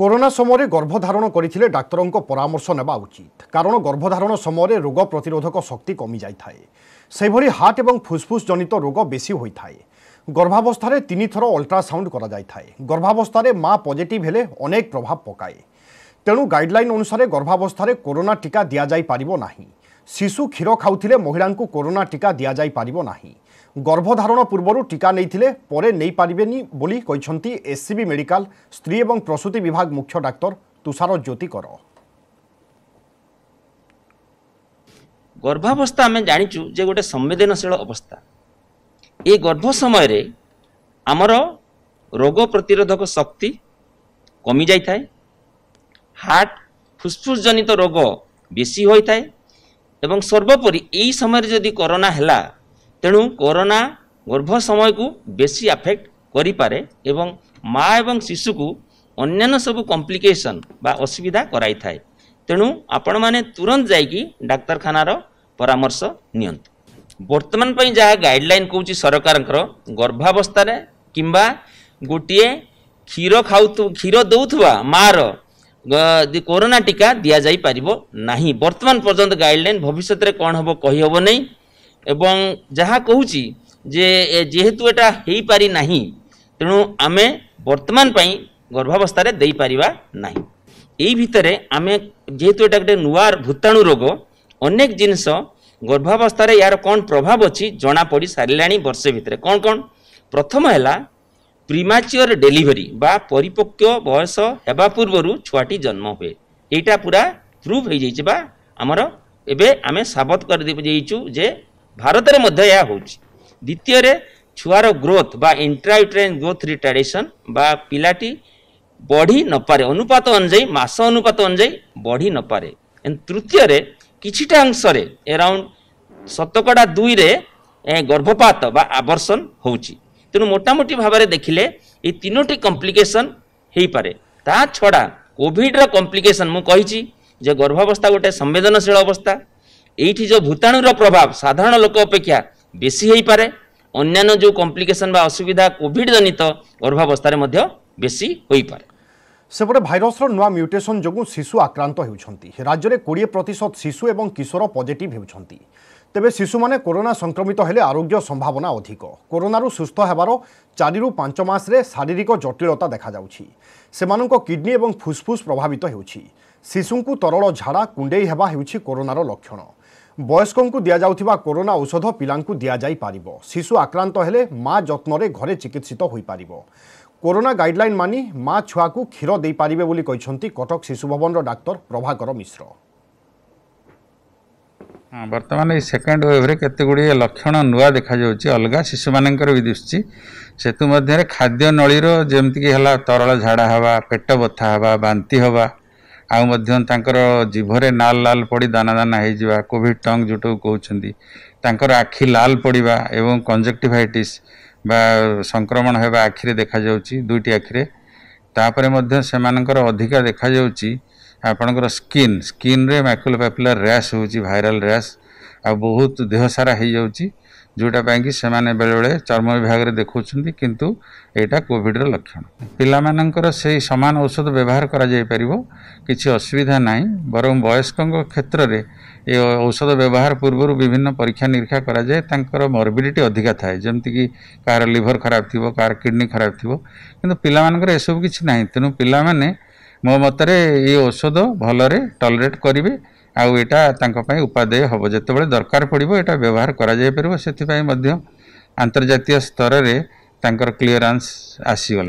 corona সময় গর্ভধারণ করে ডাক্তর পরামর্শ নেওয়া উচিত কারণ গর্ভধারণ সময় রোগ প্রতিরোধক শক্তি কমি যাই সেইভাবে হার্ট এবং ফুসফুস জনিত রোগ বেশি হয়ে থাকে গর্ভাবস্থার তিন থর অল্ট্রাসাউন্ড করা যাই গর্ভাবস্থার মা পজিটিভ হলে অনেক প্রভাব পকায়ে তেমন গাইডলাইন অনুসারে গর্ভাবস্থার করোনা টিকা দিয়া যাই পারিব নাহিঁ শিশু ক্ষীর খাউলে মহিলা করোনা টিকা দিয়া যাই পারিব না গর্ভধারণ পূর্ব টিকা নেইলে পরে নেই পারিবে বলি কইছন্তি এসসিবি মেডিকাল স্ত্রী এবং প্রসূতি বিভাগ মুখ্য ডাক্তার তুষার জ্যোতি কর গর্ভাবস্থা আমি জাঁচু যে গোটে সংবেদনশীল অবস্থা এই গর্ভ সময় আমার রোগ প্রতিরোধক শক্তি কমি যাই হার্ট ফুসফুস জনিত রোগ বেশি হয়ে থাকে ଏବଂ ସର୍ବୋପରି ଏଇ ସମୟରେ ଯଦି କରୋନା ହେଲା ତେଣୁ କରୋନା ଗର୍ଭ ସମୟକୁ ବେଶୀ ଆଫେକ୍ଟ କରିପାରେ ଏବଂ ମା ଏବଂ ଶିଶୁକୁ ଅନ୍ୟାନ୍ୟ ସବୁ କମ୍ପ୍ଲିକେସନ୍ ବା ଅସୁବିଧା କରାଇଥାଏ ତେଣୁ ଆପଣମାନେ ତୁରନ୍ତ ଯାଇକି ଡାକ୍ତରଖାନାର ପରାମର୍ଶ ନିଅନ୍ତୁ ବର୍ତ୍ତମାନ ପାଇଁ ଯାହା ଗାଇଡ଼ଲାଇନ୍ କହୁଛି ସରକାରଙ୍କର ଗର୍ଭାବସ୍ଥାରେ କିମ୍ବା ଗୋଟିଏ କ୍ଷୀର ଖାଉ କ୍ଷୀର ଦେଉଥିବା ମାଆର କରୋନା ଟୀକା ଦିଆଯାଇପାରିବ ନାହିଁ ବର୍ତ୍ତମାନ ପର୍ଯ୍ୟନ୍ତ ଗାଇଡ଼ଲାଇନ୍ ଭବିଷ୍ୟତରେ କ'ଣ ହେବ କହିହେବ ନାହିଁ ଏବଂ ଯାହା କହୁଛି ଯେ ଯେହେତୁ ଏଇଟା ହେଇପାରି ନାହିଁ ତେଣୁ ଆମେ ବର୍ତ୍ତମାନ ପାଇଁ ଗର୍ଭାବସ୍ଥାରେ ଦେଇପାରିବା ନାହିଁ ଏଇ ଭିତରେ ଆମେ ଯେହେତୁ ଏଇଟା ଗୋଟେ ନୂଆ ଭୂତାଣୁ ରୋଗ ଅନେକ ଜିନିଷ ଗର୍ଭାବସ୍ଥାରେ ଏହାର କ'ଣ ପ୍ରଭାବ ଅଛି ଜଣାପଡ଼ି ସାରିଲାଣି ବର୍ଷେ ଭିତରେ କ'ଣ କ'ଣ ପ୍ରଥମ ହେଲା প্রিমাচিওর ডেলিভারি বা পরিপক্ক বয়স হওয়া পূর্ব ছুয়াটি জন্ম হুয়ে এইটা পুরা প্রুভ হয়ে যাই বা আমার এবে আমি সাবত করে দিয়েছু যে ভারতের মধ্যে এ হচ্ছে দ্বিতীয় ছুয়ার গ্রোথ বা ইন্ট্রাইউট্রেন গ্রোথ রিটার্ডেসন বা পিলাটি বড়ি নপারে অনুপাত অনুযায়ী মাস অনুপাত অনুযায়ী বড়ি নপারে তৃতীয় কিছুটা অংশে এরাউন্ড শতকড়া দুই রে গর্ভপাত বা আবর্ষণ হচ্ছে ᱛᱮᱱᱚ મોᱴᱟᱢᱚᱴᱤ ᱵᱷᱟᱵᱟᱨᱮ ᱫᱮᱠᱷᱤᱞᱮ ᱤ ᱛᱤᱱᱚᱴᱤ ᱠᱚᱢᱯᱞᱤᱠᱮᱥᱚᱱ ᱦᱮᱭ ᱯᱟᱨᱮ ᱛᱟᱦᱟ ᱪᱷᱚᱲᱟ ᱠᱚᱵᱤᱰ ᱨᱟ ᱠᱚᱢᱯᱞᱤᱠᱮᱥᱚᱱ ᱢᱩ ᱠᱚᱦᱤᱪᱤ ᱡᱮ ᱜᱚᱨᱵᱷᱚᱵᱚᱥᱛᱟ ᱜᱚᱴᱮ ᱥᱚᱢᱵᱮᱫᱚᱱᱚᱥᱤᱞ ᱚᱵᱚᱥᱛᱟ ᱮᱭᱴᱤ ᱡᱚ ᱵᱷᱩᱛᱟᱱᱩ ᱨᱟ ᱯᱨᱚᱵᱷᱟᱵ ᱥᱟᱫᱷᱟᱨᱚᱱ ᱞᱚᱠᱚ ᱚᱯᱮᱠᱭᱟ ᱵᱮᱥᱤ ᱦᱮᱭ ᱯᱟᱨᱮ ᱚᱱᱭᱟᱱᱚ ᱡᱚ ᱠᱚᱢᱯᱞᱤᱠᱮᱥᱚᱱ ᱵᱟ ᱟᱥᱩᱵᱤᱫᱷᱟ ᱠᱚᱵᱤᱰ ᱡᱚᱱᱤᱛᱚ ᱜᱚᱨ ତେବେ ଶିଶୁମାନେ କରୋନା ସଂକ୍ରମିତ ହେଲେ ଆରୋଗ୍ୟ ସମ୍ଭାବନା ଅଧିକ କରୋନାରୁ ସୁସ୍ଥ ହେବାର ଚାରିରୁ ପାଞ୍ଚ ମାସରେ ଶାରୀରିକ ଜଟିଳତା ଦେଖାଯାଉଛି ସେମାନଙ୍କ କିଡ୍ନୀ ଏବଂ ଫୁସ୍ଫୁସ୍ ପ୍ରଭାବିତ ହେଉଛି ଶିଶୁଙ୍କୁ ତରଳ ଝାଡ଼ା କୁଣ୍ଡେଇ ହେବା ହେଉଛି କରୋନାର ଲକ୍ଷଣ ବୟସ୍କଙ୍କୁ ଦିଆଯାଉଥିବା କରୋନା ଔଷଧ ପିଲାଙ୍କୁ ଦିଆଯାଇପାରିବ ଶିଶୁ ଆକ୍ରାନ୍ତ ହେଲେ ମା ଯତ୍ନରେ ଘରେ ଚିକିତ୍ସିତ ହୋଇପାରିବ କରୋନା ଗାଇଡ୍ଲାଇନ୍ ମାନି ମା ଛୁଆକୁ କ୍ଷୀର ଦେଇପାରିବେ ବୋଲି କହିଛନ୍ତି କଟକ ଶିଶୁଭବନର ଡାକ୍ତର ପ୍ରଭାକର ମିଶ୍ର ବର୍ତ୍ତମାନ ଏଇ ସେକେଣ୍ଡ ୱେଭ୍ରେ କେତେ ଗୁଡ଼ିଏ ଲକ୍ଷଣ ନୂଆ ଦେଖାଯାଉଛି ଅଲଗା ଶିଶୁମାନଙ୍କର ବି ଦିଶୁଛି ସେଥି ମଧ୍ୟରେ ଖାଦ୍ୟ ନଳୀର ଯେମିତିକି ହେଲା ତରଳ ଝାଡ଼ା ହେବା ପେଟ ବଥା ହେବା ବାନ୍ତି ହେବା ଆଉ ମଧ୍ୟ ତାଙ୍କର ଜିଭରେ ନାଲ ଲାଲ ପଡ଼ି ଦାନା ଦାନା ହେଇଯିବା କୋଭିଡ଼ ଟଙ୍ଗ ଯେଉଁଟାକୁ କହୁଛନ୍ତି ତାଙ୍କର ଆଖି ଲାଲ ପଡ଼ିବା ଏବଂ କଞ୍ଜେକ୍ଟିଭାଇଟିସ୍ ବା ସଂକ୍ରମଣ ହେବା ଆଖିରେ ଦେଖାଯାଉଛି ଦୁଇଟି ଆଖିରେ ତାପରେ ମଧ୍ୟ ସେମାନଙ୍କର ଅଧିକା ଦେଖାଯାଉଛି ଆପଣଙ୍କର ସ୍କିନ୍ ସ୍କିନ୍ରେ ମାଇକ୍ରୋପାପୁଲାର ର୍ୟାସ୍ ହେଉଛି ଭାଇରାଲ୍ ର୍ୟାସ୍ ଆଉ ବହୁତ ଦେହ ସାରା ହୋଇଯାଉଛି ଯେଉଁଟା ପାଇଁକି ସେମାନେ ବେଳେବେଳେ ଚର୍ମ ବିଭାଗରେ ଦେଖାଉଛନ୍ତି କିନ୍ତୁ ଏଇଟା କୋଭିଡ଼ର ଲକ୍ଷଣ ପିଲାମାନଙ୍କର ସେଇ ସମାନ ଔଷଧ ବ୍ୟବହାର କରାଯାଇପାରିବ କିଛି ଅସୁବିଧା ନାହିଁ ବରଂ ବୟସ୍କଙ୍କ କ୍ଷେତ୍ରରେ ଏ ଔଷଧ ବ୍ୟବହାର ପୂର୍ବରୁ ବିଭିନ୍ନ ପରୀକ୍ଷା ନିରୀକ୍ଷା କରାଯାଏ ତାଙ୍କର ମର୍ବିଡିଟି ଅଧିକା ଥାଏ ଯେମିତିକି କାହାର ଲିଭର ଖରାପ ଥିବ କାହାର କିଡ଼ନୀ ଖରାପ ଥିବ କିନ୍ତୁ ପିଲାମାନଙ୍କର ଏସବୁ କିଛି ନାହିଁ ତେଣୁ ପିଲାମାନେ ମୋ ମତରେ ଏଇ ଔଷଧ ଭଲରେ ଟଲରେଟ୍ କରିବେ ଆଉ ଏଇଟା ତାଙ୍କ ପାଇଁ ଉପାଦେୟ ହେବ ଯେତେବେଳେ ଦରକାର ପଡ଼ିବ ଏଇଟା ବ୍ୟବହାର କରାଯାଇପାରିବ ସେଥିପାଇଁ ମଧ୍ୟ ଆନ୍ତର୍ଜାତୀୟ ସ୍ତରରେ ତାଙ୍କର କ୍ଲିୟରାନ୍ସ ଆସିଗଲାଣି